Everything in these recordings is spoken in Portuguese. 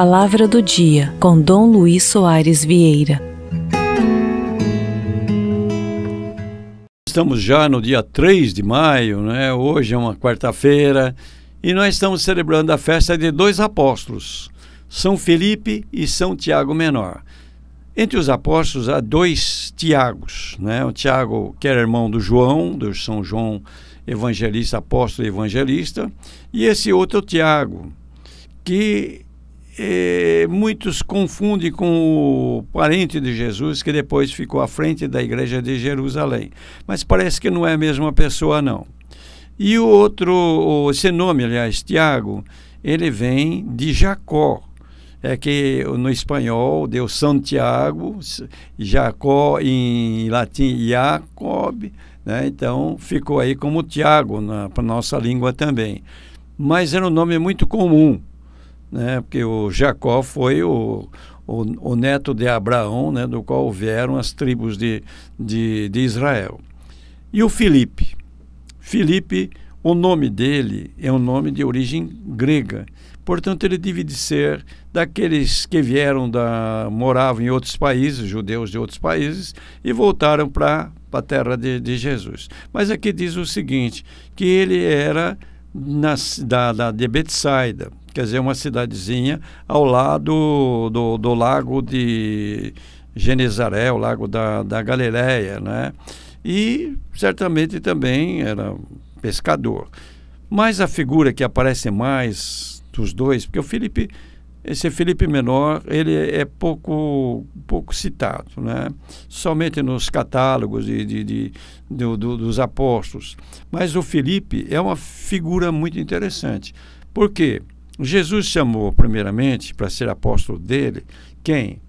Palavra do Dia, com Dom Luiz Soares Vieira. Estamos já no dia 3 de maio, né? hoje é uma quarta-feira, e nós estamos celebrando a festa de dois apóstolos, São Felipe e São Tiago Menor. Entre os apóstolos há dois Tiagos, né? o Tiago que era irmão do João, do São João evangelista, apóstolo evangelista, e esse outro Tiago, que e eh, muitos confundem com o parente de Jesus que depois ficou à frente da igreja de Jerusalém. Mas parece que não é a mesma pessoa, não. E o outro, esse nome, aliás, Tiago, ele vem de Jacó. É que no espanhol deu Santiago, Jacó em latim Jacob, né? então ficou aí como Tiago na nossa língua também. Mas era um nome muito comum né? Porque o Jacó foi o, o, o, neto de Abraão, né? Do qual vieram as tribos de, de, de Israel. E o Filipe. Filipe, o nome dele é um nome de origem grega. Portanto, ele deve de ser daqueles que vieram da moravam em outros países, judeus de outros países, e voltaram para a terra de, de, Jesus. Mas aqui diz o seguinte, que ele era nas, da, da, de Betsaida, quer dizer, uma cidadezinha ao lado do, do lago de Genezaré, o lago da, da Galileia, né? E certamente também era pescador. Mas a figura que aparece mais dos dois, porque o Felipe, esse Felipe menor, ele é pouco, pouco citado, né? Somente nos catálogos de, de, de do, dos apóstolos. Mas o Felipe é uma figura muito interessante. Por quê? Porque Jesus chamou primeiramente para ser apóstolo dele quem?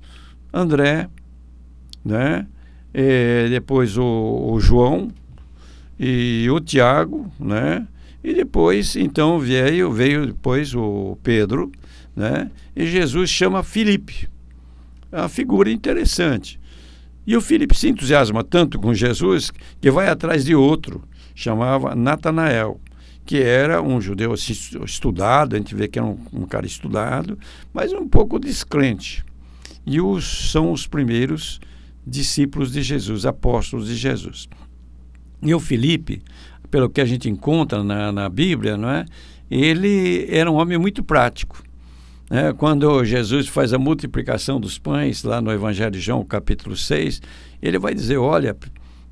André, né? E é, depois o, o, João e o Tiago, né? E depois então veio veio depois o Pedro, né? E Jesus chama Filipe, é uma figura interessante. E o Filipe se entusiasma tanto com Jesus que vai atrás de outro, chamava Natanael que era um judeu assim, estudado, a gente vê que era um, um, cara estudado, mas um pouco descrente. E os, são os primeiros discípulos de Jesus, apóstolos de Jesus. E o Felipe, pelo que a gente encontra na, na Bíblia, não é? ele era um homem muito prático. É, quando Jesus faz a multiplicação dos pães, lá no Evangelho de João, capítulo 6, ele vai dizer: Olha,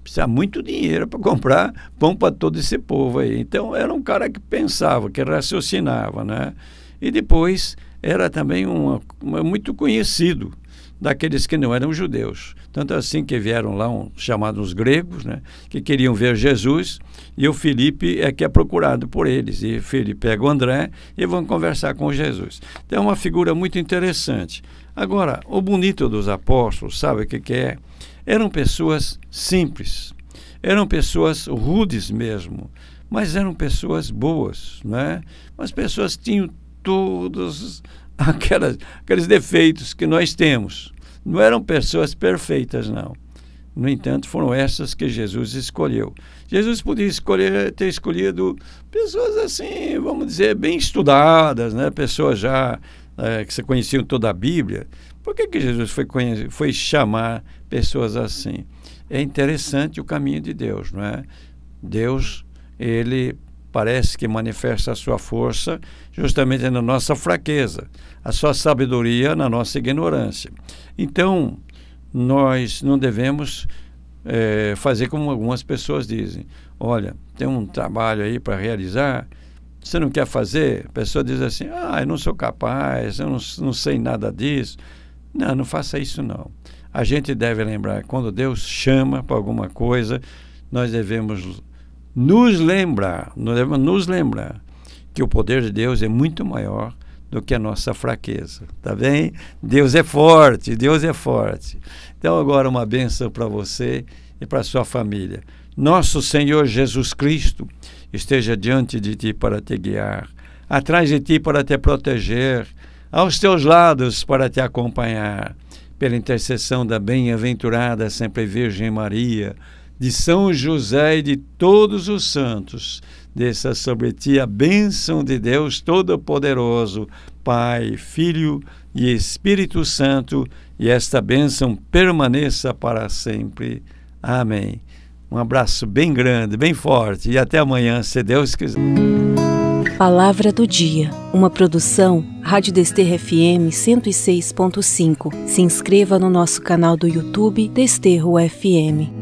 precisa muito dinheiro para comprar pão para todo esse povo aí. Então era um cara que pensava, que raciocinava, né? E depois era também uma, uma muito conhecido daqueles que não eram judeus. Tanto assim que vieram lá um, chamados gregos, né, que queriam ver Jesus, e o Felipe é que é procurado por eles. E Felipe pega o André e vão conversar com Jesus. Então é uma figura muito interessante. Agora, o bonito dos apóstolos, sabe o que, que é? Eram pessoas simples, eram pessoas rudes mesmo, mas eram pessoas boas, né? Mas pessoas tinham todos aquelas, aqueles defeitos que nós temos. Não eram pessoas perfeitas, não. No entanto, foram essas que Jesus escolheu. Jesus podia escolher, ter escolhido pessoas assim, vamos dizer, bem estudadas, né? pessoas já é, que se conheciam toda a Bíblia. Por que, que Jesus foi, foi chamar pessoas assim? É interessante o caminho de Deus, não é? Deus, ele parece que manifesta a sua força justamente na nossa fraqueza, a sua sabedoria na nossa ignorância. Então, nós não devemos é, fazer como algumas pessoas dizem: olha, tem um trabalho aí para realizar, você não quer fazer? A pessoa diz assim: ah, eu não sou capaz, eu não, não sei nada disso. Não, não faça isso não. A gente deve lembrar: quando Deus chama para alguma coisa, nós devemos nos lembrar, nos nos lembrar que o poder de Deus é muito maior do que a nossa fraqueza, tá bem? Deus é forte, Deus é forte. Então agora uma benção para você e para sua família. Nosso Senhor Jesus Cristo esteja diante de ti para te guiar, atrás de ti para te proteger, aos teus lados para te acompanhar. Pela intercessão da bem-aventurada sempre Virgem Maria, de São José e de todos os santos, desça sobre ti a bênção de Deus Todo-Poderoso, Pai, Filho e Espírito Santo, e esta bênção permaneça para sempre. Amém. Um abraço bem grande, bem forte e até amanhã, se Deus quiser. Palavra do Dia, uma produção Rádio Desterro FM 106.5. Se inscreva no nosso canal do YouTube Desterro FM.